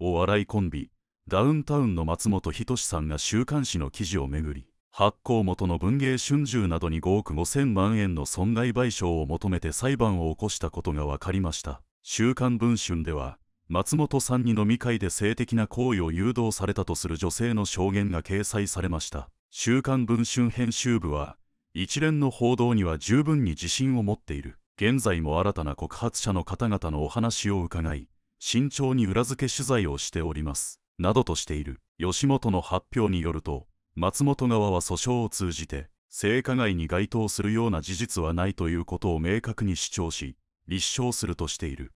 お笑いコンビダウンタウンの松本人志さんが週刊誌の記事をめぐり発行元の文藝春秋などに5億5000万円の損害賠償を求めて裁判を起こしたことが分かりました週刊文春では松本さんに飲み会で性的な行為を誘導されたとする女性の証言が掲載されました週刊文春編集部は一連の報道には十分に自信を持っている現在も新たな告発者の方々のお話を伺い慎重に裏付け取材をしておりますなどとしている吉本の発表によると松本側は訴訟を通じて性加害に該当するような事実はないということを明確に主張し立証するとしている